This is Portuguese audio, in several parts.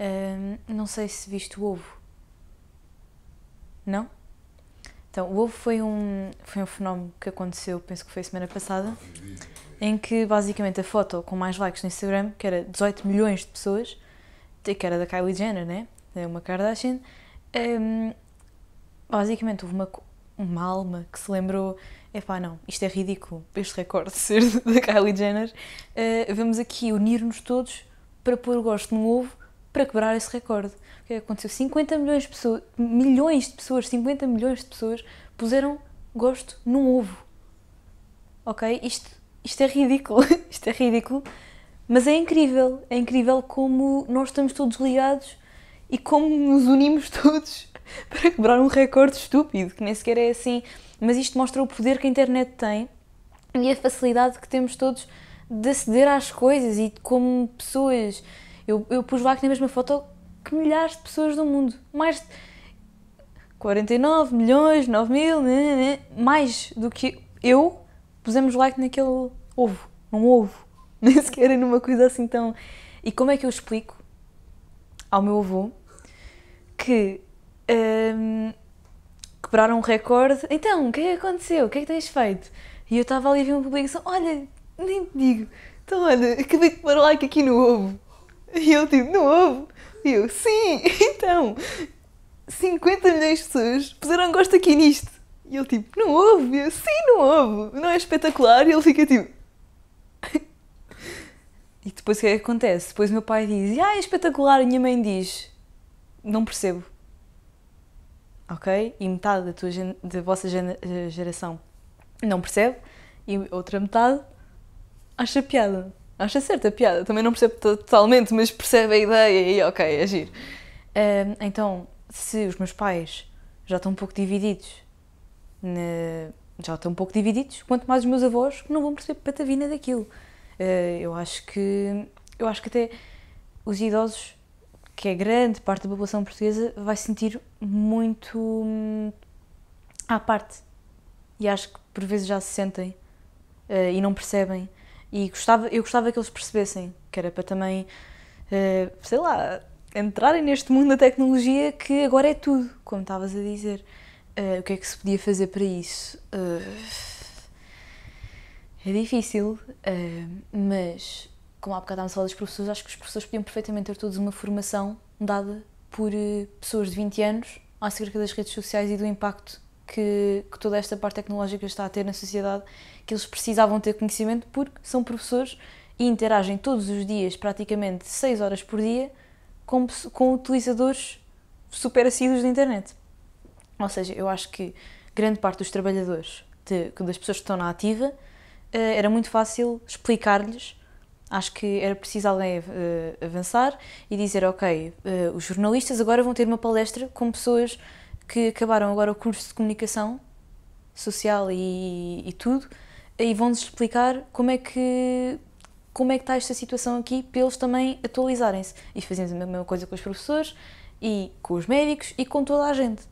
Um, não sei se viste o ovo. Não? Então, o ovo foi um, foi um fenómeno que aconteceu, penso que foi semana passada, em que basicamente a foto com mais likes no Instagram, que era 18 milhões de pessoas, que era da Kylie Jenner, né? É uma Kardashian. Um, basicamente houve uma, uma alma que se lembrou: pá, não, isto é ridículo, este recorde ser da Kylie Jenner. Uh, vamos aqui unir-nos todos para pôr o gosto no ovo para quebrar esse recorde. O que aconteceu? 50 milhões de pessoas, milhões de pessoas, 50 milhões de pessoas puseram gosto num ovo. Ok? Isto, isto é ridículo. isto é ridículo. Mas é incrível. É incrível como nós estamos todos ligados e como nos unimos todos para quebrar um recorde estúpido, que nem sequer é assim. Mas isto mostra o poder que a internet tem e a facilidade que temos todos de aceder às coisas e como pessoas eu, eu pus like na mesma foto que milhares de pessoas do mundo. Mais de 49 milhões, 9 mil, né, né, né, mais do que eu pusemos like naquele ovo, num ovo. Nem sequer numa coisa assim tão. E como é que eu explico ao meu avô que hum, quebraram um recorde? Então, o que é que aconteceu? O que é que tens feito? E eu estava ali a ver uma publicação: olha, nem te digo, então olha, acabei de pôr like aqui no ovo. E ele tipo, não houve? E eu, sim, então, 50 milhões de pessoas puseram gosto aqui nisto. E ele tipo, não houve? E eu, sim, não houve. Não é espetacular? E ele fica tipo... E depois o que é que acontece? Depois meu pai diz, ah, é espetacular. E minha mãe diz, não percebo. Ok? E metade da, tua, da vossa geração não percebe. E outra metade acha piada acha certa a piada. Também não percebo totalmente, mas percebe a ideia e ok, agir. É uh, então, se os meus pais já estão um pouco divididos, na... já estão um pouco divididos, quanto mais os meus avós que não vão perceber patavina daquilo. Uh, eu acho que eu acho que até os idosos, que é grande parte da população portuguesa, vai sentir muito hum, à parte. E acho que por vezes já se sentem uh, e não percebem. E gostava, eu gostava que eles percebessem que era para também, uh, sei lá, entrarem neste mundo da tecnologia que agora é tudo, como estavas a dizer. Uh, o que é que se podia fazer para isso? Eh, é difícil, mas como há bocado estávamos a falar dos professores, acho que os professores podiam perfeitamente ter todos uma formação dada por pessoas de 20 anos acerca das redes sociais e do impacto que, que, toda esta parte tecnológica está a ter na sociedade, que eles precisavam ter conhecimento porque são professores e interagem todos os dias, praticamente 6 horas por dia, com, com utilizadores super assíduos da internet. Ou seja, eu acho que grande parte dos trabalhadores, de, das pessoas que estão na ativa, eh, era muito fácil explicar-lhes Acho que era preciso alguém eh, avançar e dizer: ok, eh, os jornalistas agora vão ter uma palestra com pessoas que acabaram agora o curso de comunicação social e, e tudo, e vão-nos explicar como é que como é que está esta situação aqui para eles também atualizarem-se. E fazemos a mesma coisa com os professores e com os médicos e com toda a gente.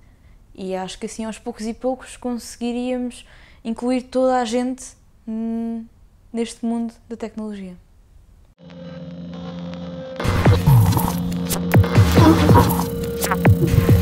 E acho que assim aos poucos e poucos conseguiríamos incluir toda a gente hum, neste mundo da tecnologia.